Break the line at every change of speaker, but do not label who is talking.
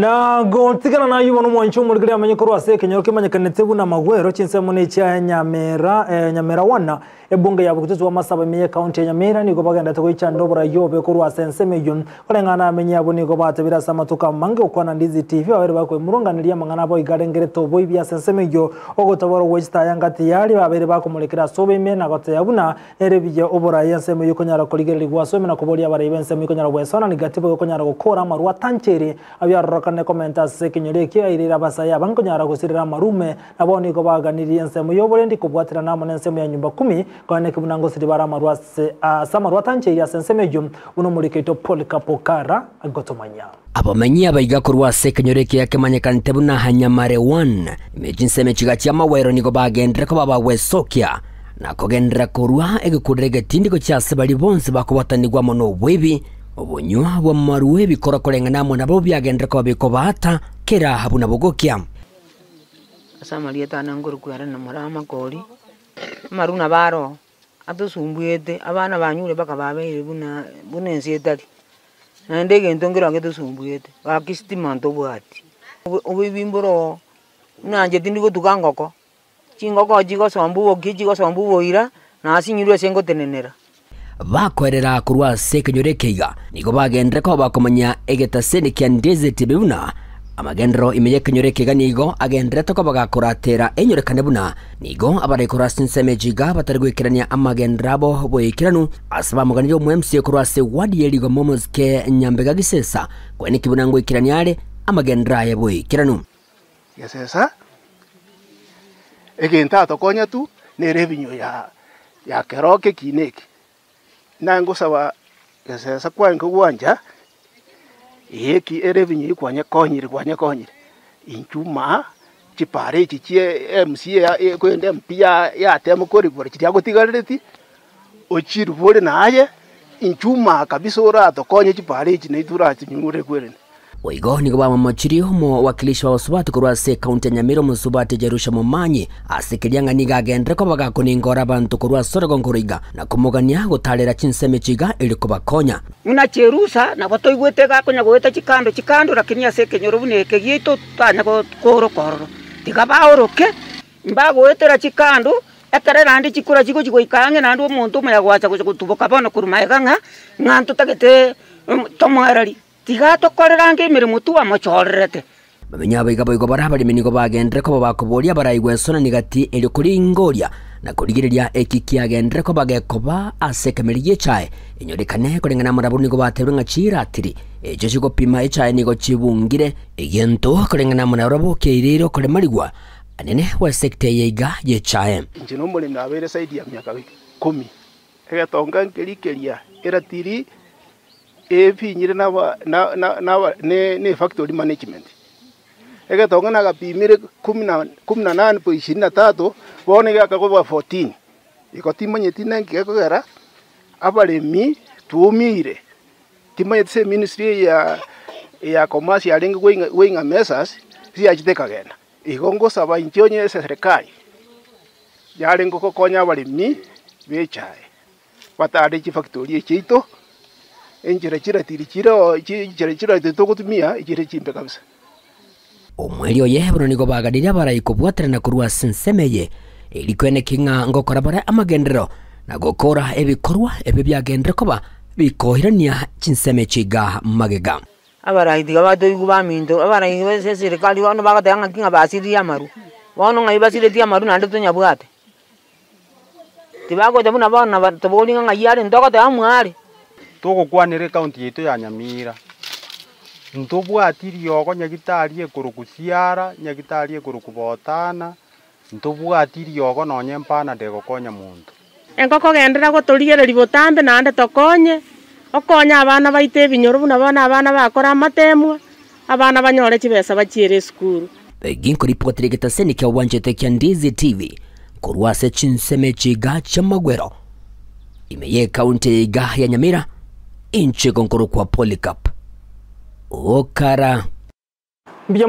na gotigana na yubo n'umwanyi umurigire amenye ko rwase kenyero kimanyekanetse buna magwero cinsemo n'icyanyamera eh, nyamera wana ebunge ya bukutuzi wa masaba bamenye kaunti ya nyamira nigo bagenda tukwicha ndobora yobe kuru kurwa senseme yun kurengana amenye abo nigo sama tuka mange ukwa na ndizi tv wa abere bakwe nilia mangana igare ngere tobo ibi ya ibya senseme yo ogotabora westa yanga tiyari abere bakumulekera sobe ime na kote ya gote yabuna erebije obora yenseme yukonyara kuligereri gwasome na ya kwenye kuboria barebe enseme yukonyara gwesona nigatebe yukonyara gukora marwa tanchere abyarorokane komenta sekinyoreki airira basaya bankonyara gusirira marume nabo nigo baganirie ensemo yoborendi kubwatira namo nensemo ya nyumba kumi kone kibunango siri baramarwa samarwa tancheria sensemejo unomurikaito polikapokara gotomanya
abamanyi abaiga kurwasa ekenyoro eke kemanyekanite buna hanyamare 1 imejinse emechiga chia mawero nigo bagendire koba bawesokia nakogendera korwa egekundira egetindiko chiase bari bonse bakobatanigwa mono obwebi obunywa bwa maruwa ebikora koreng'ana amo nabo biagendera koba bikobata kera habu nabogokia
na marama moramakori amaru nabaro atusumbuite abana banyure baka babeire buna buna ensi etari naende egento ngerange tusumbuite gaki sitima ntobwati obuibi mboro nanje tindigotuka ngoko chingoko chigosomba oboki chigosomba oboira nasinyirwe ase ngotenenera
bakorera kurwa sekenyore keiga nigo bagendire koba egetaseni egetasene kia ndezete beuna amagenero imenyekanye ureka nigo agendera toko bagakuraatera enyorekane buna nigo abarekorasi nsemejiga batarigwikerania amagendera abo boyikiranu ase bamuganire omwemsie korwase wadi yeligo momosike nyambega gisesa kweni kibuna ngwikirania are amagendero aye boyikiranu
gesesa egento atokonya tu nere revenue ya ya keroke kineke nangosaba gesesa kwa gwanja eki erevenue ikwanye konyire kwanye konyire inchuma chipare ichi chie eh, MCA eh, kwende mpia ya yatemo korigwara chiria vore na naye inchuma kabisa orato konye chipare ichi neitura chinyure kwerene
oigo ni kwa gwama machiriomo wakilishi wa osubati kurwasa ekaunti ya nyamira omusubati ejarusha momanyi asikirianga niga agendereko bagakuniingora bantu kurwasa orego nkoroiga na kumugania gutarera chinseme chiga ili kubakonya
muna cherusa nabo toigwete gakonya gweta chikando chikando lakini ya seke ekenyoro ni eke giaito tanya kwa koro koro tika koroka ororo tiga baoroke la chikando ekere rande chikura chiko chigo chigoikaange nande omonto omoya gwacha gocha gotuboka bono koruma kanga ngantu takete mm, tomo erali tiga tukorerange mirimo tu amochorerete
bamenya baiga boigo bara bari meni ko nigo bagendire kobo bakoboria baraigwa esonani gati ngoria na kurigireria eki kiagendire ko bagekoba ase kameri yechae ko kurengana marabu ni nigo batebwe ng'achira atiri echo chigopima e ni go chibungire egento ko kurengana marabu keirire okore marigwa anene wa sekte yega ye yeiga yechae
nchino na bere saidi ya miaka kumi egetonga nkerikeria eratiri na na na ne factory management egetong'ina agapimire kumi na, kumi na nane po ishirini na tatu bono gakagobwa 14 iko timanyeti nenkiga kogera abaremi tuumire timanyeti se ministry ya ya commerce yaringi gwinga mesas siachitekagenda igo ngosaba inche onye serikali yaringi gokokonya abaremi bechae batare chifactory chito enjira chiratirichireo chira chiratete kutumia ichire chimbe kabisa omweri
oye bono barai abarai kobwaterana korwa sensemeye erikwene king'a ngokora bare amagendero na gokora ebikorwa ebyo byagendere koba bikohirania chinseme chiga magega bado
iguba abaraithi abatoigu bamindo abaraithi base serikali bono kinga basiri ya maru bono ng'ai basiri basireti amaru naende tonyabwate tibagote buna bono na tobolinga ng'ai are
te mware tugukwanire kaunti yetu ya nyamira ntubwatiri ogo nyagitari ekuruguciara nyagitari ekurukubotana ntubwatiri ogo nonye mpana ndegukonya muntu
enkokogendera guturigereria botambe naende tokonye okonya abana baite ebinyoro buna bona abana bakora amatemwa abana banyore chibesa bachiere esukuru
ginkoripotere gitaseni kya wanjete kia Ndizi TV kurwase chinseme chiga cha magwero imeye kaunti iga ya Nyamira inche konkoro kwa polycap Okara